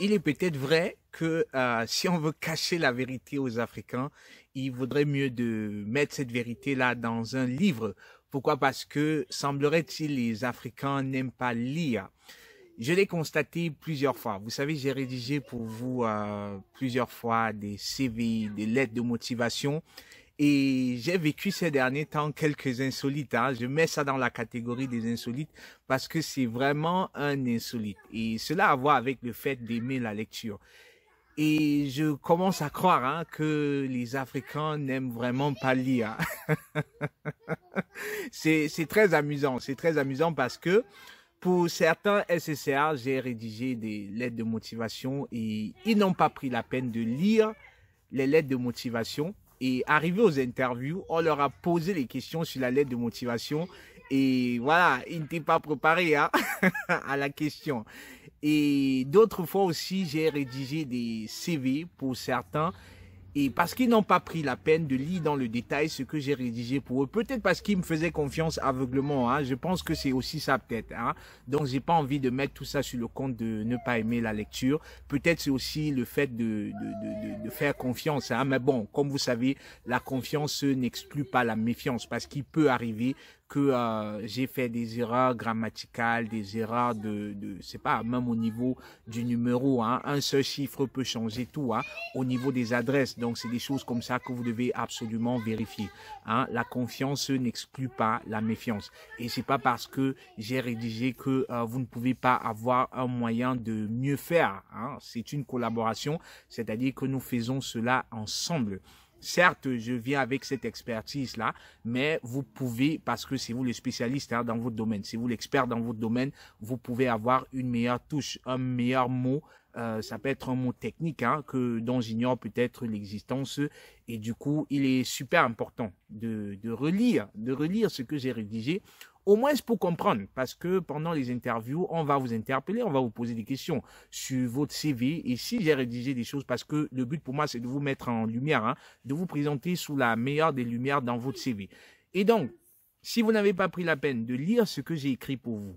il est peut-être vrai que euh, si on veut cacher la vérité aux Africains, il vaudrait mieux de mettre cette vérité-là dans un livre. Pourquoi Parce que, semblerait-il, les Africains n'aiment pas lire. Je l'ai constaté plusieurs fois. Vous savez, j'ai rédigé pour vous euh, plusieurs fois des CV, des lettres de motivation. Et j'ai vécu ces derniers temps quelques insolites. Hein. Je mets ça dans la catégorie des insolites parce que c'est vraiment un insolite. Et cela a à voir avec le fait d'aimer la lecture. Et je commence à croire hein, que les Africains n'aiment vraiment pas lire. c'est très amusant. C'est très amusant parce que pour certains SSR, j'ai rédigé des lettres de motivation et ils n'ont pas pris la peine de lire les lettres de motivation et arrivé aux interviews, on leur a posé les questions sur la lettre de motivation. Et voilà, ils n'étaient pas préparés hein, à la question. Et d'autres fois aussi, j'ai rédigé des CV pour certains. Et parce qu'ils n'ont pas pris la peine de lire dans le détail ce que j'ai rédigé pour eux, peut-être parce qu'ils me faisaient confiance aveuglement, hein, je pense que c'est aussi ça peut-être. Hein. Donc j'ai pas envie de mettre tout ça sur le compte de ne pas aimer la lecture. Peut-être c'est aussi le fait de, de, de, faire confiance. Hein. Mais bon, comme vous savez, la confiance n'exclut pas la méfiance parce qu'il peut arriver que euh, j'ai fait des erreurs grammaticales, des erreurs de, de c'est pas même au niveau du numéro, hein, un seul chiffre peut changer tout, hein, au niveau des adresses. Donc c'est des choses comme ça que vous devez absolument vérifier. Hein. La confiance n'exclut pas la méfiance. Et c'est pas parce que j'ai rédigé que euh, vous ne pouvez pas avoir un moyen de mieux faire. Hein. C'est une collaboration, c'est-à-dire que nous faisons cela ensemble. Certes, je viens avec cette expertise-là, mais vous pouvez, parce que c'est vous le spécialiste hein, dans votre domaine, c'est vous l'expert dans votre domaine, vous pouvez avoir une meilleure touche, un meilleur mot. Euh, ça peut être un mot technique hein, que dont j'ignore peut-être l'existence et du coup il est super important de relire de relire ce que j'ai rédigé au moins pour comprendre, parce que pendant les interviews, on va vous interpeller, on va vous poser des questions sur votre CV. Et si j'ai rédigé des choses, parce que le but pour moi, c'est de vous mettre en lumière, hein, de vous présenter sous la meilleure des lumières dans votre CV. Et donc, si vous n'avez pas pris la peine de lire ce que j'ai écrit pour vous,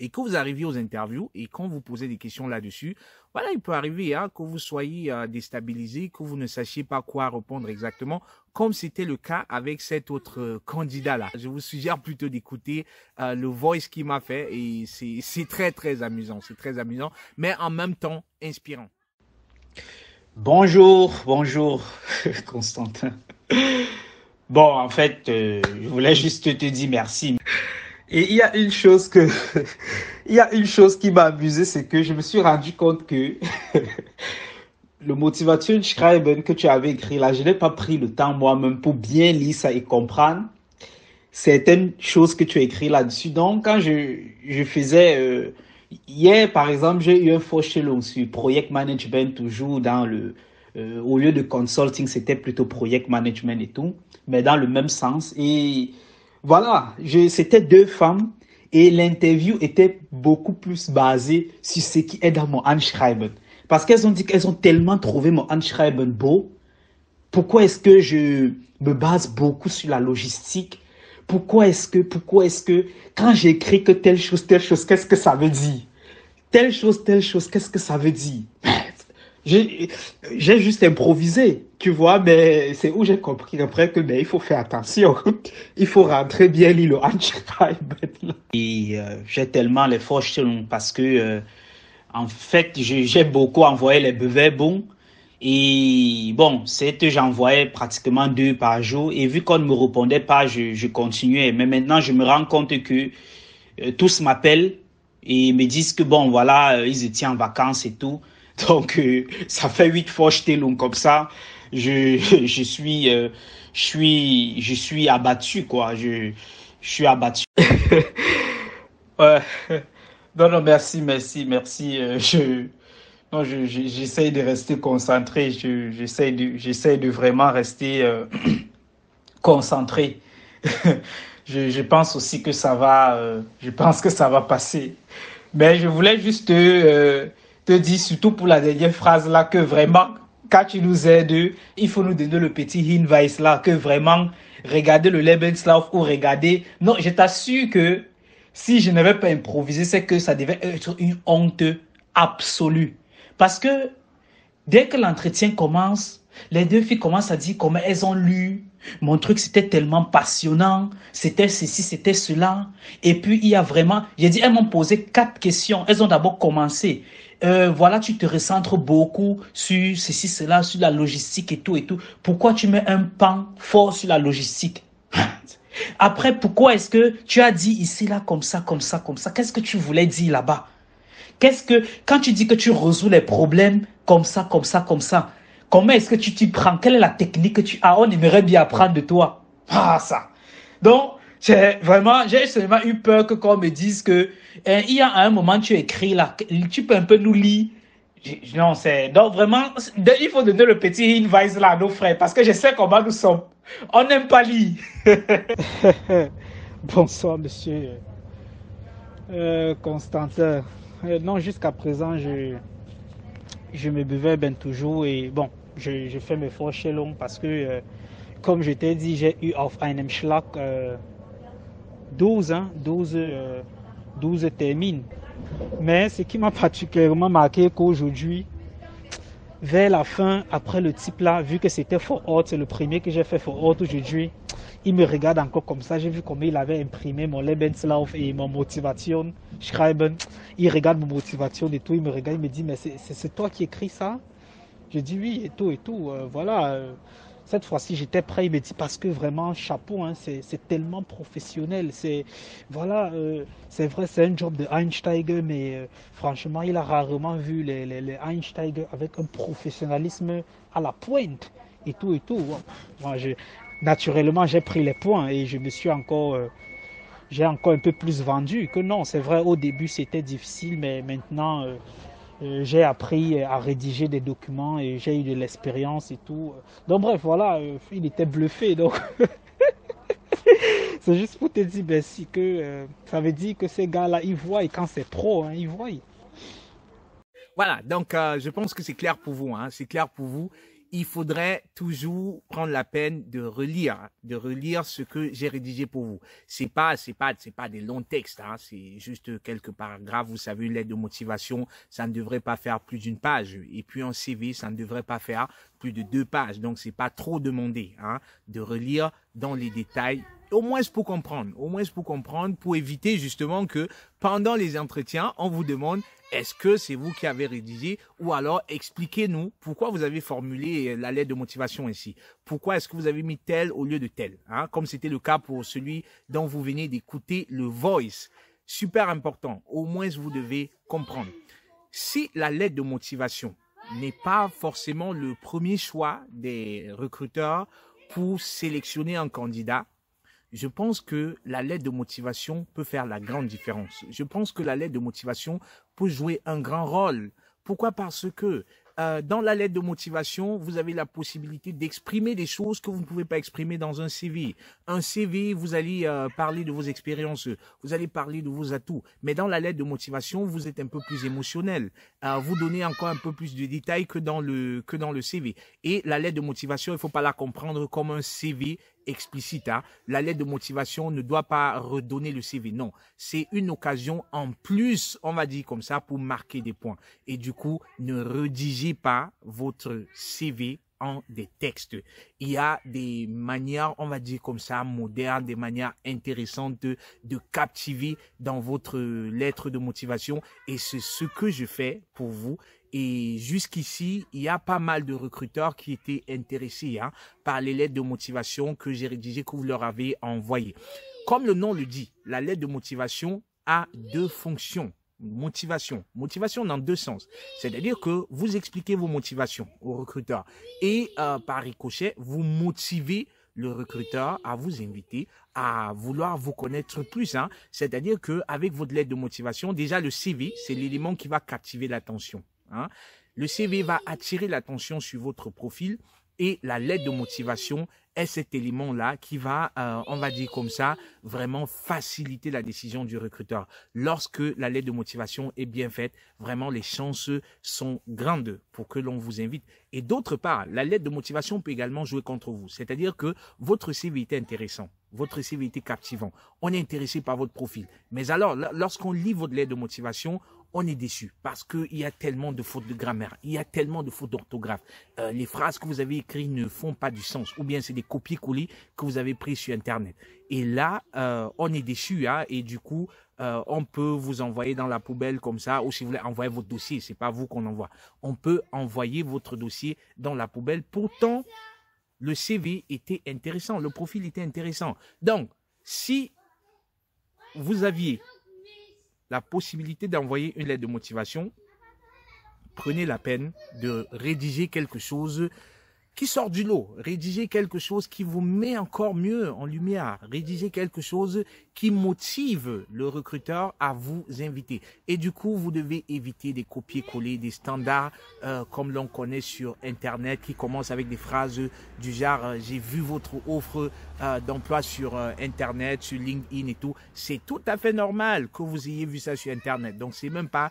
et que vous arriviez aux interviews et quand vous posez des questions là-dessus, voilà, il peut arriver hein, que vous soyez euh, déstabilisé, que vous ne sachiez pas quoi répondre exactement, comme c'était le cas avec cet autre euh, candidat-là. Je vous suggère plutôt d'écouter euh, le voice qu'il m'a fait et c'est très très amusant, c'est très amusant, mais en même temps inspirant. Bonjour, bonjour Constantin. Bon, en fait, je voulais juste te dire merci. Et il y a une chose que, il y a une chose qui m'a amusé, c'est que je me suis rendu compte que le motivation scribe que tu avais écrit là, je n'ai pas pris le temps moi-même pour bien lire ça et comprendre certaines choses que tu as écrit là-dessus. Donc, quand je, je faisais, euh, hier, par exemple, j'ai eu un faux long sur project management toujours dans le, euh, au lieu de consulting, c'était plutôt project management et tout, mais dans le même sens. Et voilà, c'était deux femmes et l'interview était beaucoup plus basée sur ce qui est dans mon Anschreiben. Parce qu'elles ont dit qu'elles ont tellement trouvé mon Anschreiben beau. Pourquoi est-ce que je me base beaucoup sur la logistique Pourquoi est-ce que, pourquoi est-ce que, quand j'écris que telle chose, telle chose, qu'est-ce que ça veut dire Telle chose, telle chose, qu'est-ce que ça veut dire j'ai juste improvisé, tu vois, mais c'est où j'ai compris après que mais il faut faire attention. il faut rentrer bien l'île Et euh, j'ai tellement les forces parce que, euh, en fait, j'ai beaucoup envoyé les bevets bons. Et bon, c'était, j'envoyais pratiquement deux par jour. Et vu qu'on ne me répondait pas, je, je, continuais. Mais maintenant, je me rends compte que euh, tous m'appellent et me disent que bon, voilà, ils étaient en vacances et tout. Donc, euh, ça fait huit fois jeter long comme ça. Je, je suis, euh, je suis, je suis abattu, quoi. Je, je suis abattu. ouais. Non, non, merci, merci, merci. Euh, je, non, j'essaie de rester concentré. J'essaie de, j'essaie de vraiment rester concentré. je, je, pense aussi que ça va, je pense que ça va passer. Mais je voulais juste te dis, surtout pour la dernière phrase là que vraiment, quand tu nous aides, il faut nous donner le petit invite là que vraiment, regardez le Lebenslauf ou regardez. Non, je t'assure que si je n'avais pas improvisé, c'est que ça devait être une honte absolue. Parce que dès que l'entretien commence, les deux filles commencent à dire comment elles ont lu. Mon truc, c'était tellement passionnant. C'était ceci, c'était cela. Et puis, il y a vraiment, j'ai dit, elles m'ont posé quatre questions. Elles ont d'abord commencé. Euh, voilà, tu te recentres beaucoup sur ceci, cela, sur la logistique et tout et tout. Pourquoi tu mets un pan fort sur la logistique Après, pourquoi est-ce que tu as dit ici, là, comme ça, comme ça, comme ça Qu'est-ce que tu voulais dire là-bas Qu'est-ce que, quand tu dis que tu résous les problèmes comme ça, comme ça, comme ça, comment est-ce que tu t'y prends Quelle est la technique que tu as On aimerait bien apprendre de toi. Ah, ça. Donc, c'est vraiment, j'ai seulement eu peur que qu'on me dise que hein, il y a un moment tu écris là, tu peux un peu nous lire. Non, c'est donc vraiment, il faut donner le petit invite là à nos frères parce que je sais comment nous sommes. On n'aime pas lire. Bonsoir, monsieur euh, Constantin. Euh, non, jusqu'à présent, je, je me buvais ben toujours et bon, je, je fais mes forces chez parce que, euh, comme je t'ai dit, j'ai eu auf einem Schlag. Euh, 12, hein, 12, euh, termines. Mais ce qui m'a particulièrement marqué qu'aujourd'hui, vers la fin, après le type là, vu que c'était Fort haute, c'est le premier que j'ai fait Fort haute aujourd'hui, il me regarde encore comme ça. J'ai vu comment il avait imprimé mon Lebenslauf et mon motivation, Schreiben. Il regarde mon motivation et tout. Il me regarde, il me dit, mais c'est toi qui écris ça Je dis oui et tout et tout. Euh, voilà. Cette fois-ci, j'étais prêt, il me dit, parce que vraiment, chapeau, hein, c'est tellement professionnel. C'est voilà, euh, c'est vrai, c'est un job de mais euh, franchement, il a rarement vu les, les, avec un professionnalisme à la pointe et tout et tout. naturellement, j'ai pris les points et je me suis encore... Euh, j'ai encore un peu plus vendu que non, c'est vrai, au début c'était difficile, mais maintenant, euh, j'ai appris à rédiger des documents et j'ai eu de l'expérience et tout. Donc bref, voilà, euh, il était bluffé. Donc c'est juste pour te dire, ben, si que euh, ça veut dire que ces gars-là, ils voient et quand c'est pro, hein, ils voient. Voilà, donc je pense que c'est clair pour vous. Hein, c'est clair pour vous il faudrait toujours prendre la peine de relire, hein, de relire ce que j'ai rédigé pour vous. C'est pas, c'est pas, c'est pas des longs textes, hein, c'est juste quelques paragraphes. Vous savez, une lettre de motivation, ça ne devrait pas faire plus d'une page. Et puis en CV, ça ne devrait pas faire plus de deux pages. Donc c'est pas trop demandé, hein, de relire dans les détails au moins pour comprendre, au moins pour comprendre, pour éviter justement que pendant les entretiens, on vous demande est-ce que c'est vous qui avez rédigé ou alors expliquez-nous pourquoi vous avez formulé la lettre de motivation ici. Pourquoi est-ce que vous avez mis tel au lieu de tel, hein, comme c'était le cas pour celui dont vous venez d'écouter le voice. Super important, au moins vous devez comprendre. Si la lettre de motivation n'est pas forcément le premier choix des recruteurs pour sélectionner un candidat, je pense que la lettre de motivation peut faire la grande différence. Je pense que la lettre de motivation peut jouer un grand rôle. Pourquoi Parce que euh, dans la lettre de motivation, vous avez la possibilité d'exprimer des choses que vous ne pouvez pas exprimer dans un CV. Un CV, vous allez euh, parler de vos expériences, vous allez parler de vos atouts. Mais dans la lettre de motivation, vous êtes un peu plus émotionnel. Euh, vous donnez encore un peu plus de détails que dans le que dans le CV. Et la lettre de motivation, il ne faut pas la comprendre comme un CV explicite. Hein. La lettre de motivation ne doit pas redonner le CV. Non, c'est une occasion en plus, on va dire comme ça, pour marquer des points. Et du coup, ne redigez pas votre CV en des textes. Il y a des manières, on va dire comme ça, modernes, des manières intéressantes de, de captiver dans votre lettre de motivation. Et c'est ce que je fais pour vous. Et jusqu'ici, il y a pas mal de recruteurs qui étaient intéressés hein, par les lettres de motivation que j'ai rédigées, que vous leur avez envoyées. Comme le nom le dit, la lettre de motivation a deux fonctions motivation. Motivation dans deux sens. C'est-à-dire que vous expliquez vos motivations au recruteur et euh, par ricochet, vous motivez le recruteur à vous inviter à vouloir vous connaître plus. Hein. C'est-à-dire qu'avec votre lettre de motivation, déjà le CV, c'est l'élément qui va captiver l'attention. Hein. Le CV va attirer l'attention sur votre profil et la lettre de motivation est cet élément-là qui va, euh, on va dire comme ça, vraiment faciliter la décision du recruteur. Lorsque la lettre de motivation est bien faite, vraiment les chances sont grandes pour que l'on vous invite. Et d'autre part, la lettre de motivation peut également jouer contre vous. C'est-à-dire que votre CV était intéressant, votre CV était captivant, on est intéressé par votre profil. Mais alors, lorsqu'on lit votre lettre de motivation, on est déçu parce qu'il y a tellement de fautes de grammaire, il y a tellement de fautes d'orthographe. Euh, les phrases que vous avez écrites ne font pas du sens ou bien c'est des copier-coller que vous avez pris sur Internet. Et là, euh, on est déçu hein, et du coup, euh, on peut vous envoyer dans la poubelle comme ça, ou si vous voulez envoyer votre dossier, c'est pas vous qu'on envoie. On peut envoyer votre dossier dans la poubelle. Pourtant, le CV était intéressant, le profil était intéressant. Donc, si vous aviez la possibilité d'envoyer une lettre de motivation, prenez la peine de rédiger quelque chose qui sort du lot. Rédigez quelque chose qui vous met encore mieux en lumière. Rédigez quelque chose qui motive le recruteur à vous inviter. Et du coup, vous devez éviter des copier-coller, des standards euh, comme l'on connaît sur Internet qui commencent avec des phrases du genre euh, j'ai vu votre offre euh, d'emploi sur Internet, sur LinkedIn et tout. C'est tout à fait normal que vous ayez vu ça sur Internet. Donc, c'est même pas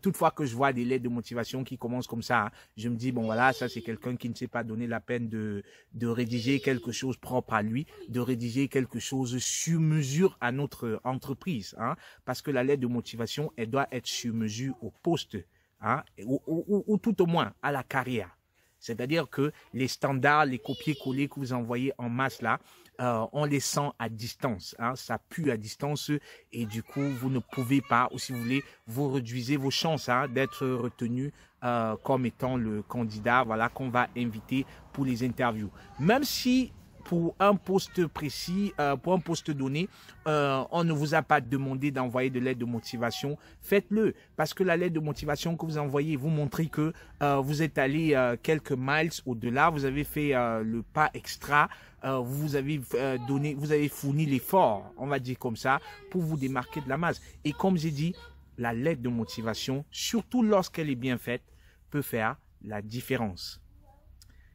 toutefois que je vois des lettres de motivation qui commencent comme ça. Hein. Je me dis, bon voilà, ça c'est quelqu'un qui ne s'est pas donné la peine de, de rédiger quelque chose propre à lui, de rédiger quelque chose sur mesure à notre entreprise. Hein, parce que la lettre de motivation, elle doit être sur mesure au poste, ou, hein, ou tout au moins à la carrière. C'est-à-dire que les standards, les copier-coller que vous envoyez en masse là, euh, on les sent à distance. Hein. ça pue à distance et du coup, vous ne pouvez pas, ou si vous voulez, vous réduisez vos chances hein, d'être retenu euh, comme étant le candidat voilà, qu'on va inviter pour les interviews. Même si pour un poste précis, euh, pour un poste donné, euh, on ne vous a pas demandé d'envoyer de lettre de motivation, faites-le. Parce que la lettre de motivation que vous envoyez, vous montre que vous êtes allé quelques miles au-delà, vous avez fait le pas extra, euh, vous avez euh, donné, vous avez fourni l'effort, on va dire comme ça, pour vous démarquer de la masse. Et comme j'ai dit, la lettre de motivation, surtout lorsqu'elle est bien faite, peut faire la différence.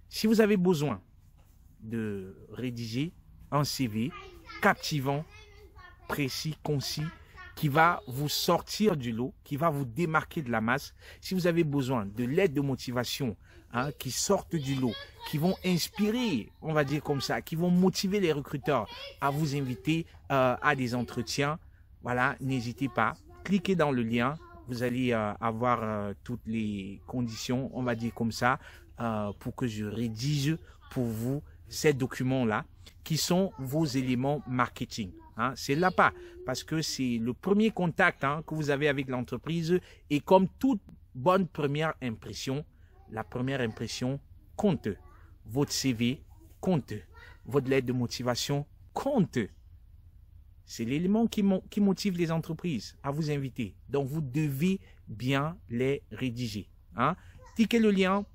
Si vous avez besoin de rédiger un CV captivant, précis, concis, qui va vous sortir du lot, qui va vous démarquer de la masse, si vous avez besoin de l'aide de motivation Hein, qui sortent du lot, qui vont inspirer, on va dire comme ça, qui vont motiver les recruteurs à vous inviter euh, à des entretiens. Voilà, n'hésitez pas, cliquez dans le lien, vous allez euh, avoir euh, toutes les conditions, on va dire comme ça, pour que je rédige pour vous ces documents-là qui sont vos éléments marketing. Hein. C'est c'est pas, parce que c'est le premier contact hein, que vous avez avec l'entreprise et comme toute bonne première impression, la première impression compte. Votre CV compte. Votre lettre de motivation compte. C'est l'élément qui, qui motive les entreprises à vous inviter. Donc, vous devez bien les rédiger. Hein? le lien.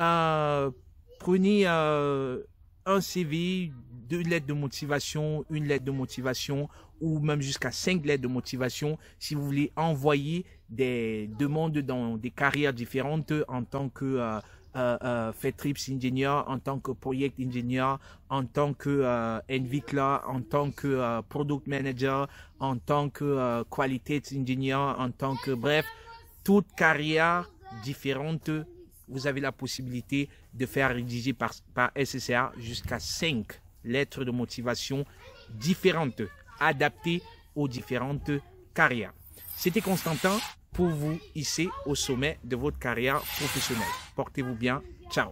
Euh, prenez euh, un CV, deux lettres de motivation, une lettre de motivation ou même jusqu'à cinq lettres de motivation si vous voulez envoyer des demandes dans des carrières différentes en tant que euh, euh, euh, fait trips ingénieur en tant que project ingénieur en tant que euh, en tant que product manager, en tant que qualité ingénieur, en tant que bref, toute carrière différente, vous avez la possibilité de faire rédiger par, par jusqu'à 5 lettres de motivation différentes, adaptées aux différentes carrières. C'était Constantin pour vous hisser au sommet de votre carrière professionnelle. Portez-vous bien. Ciao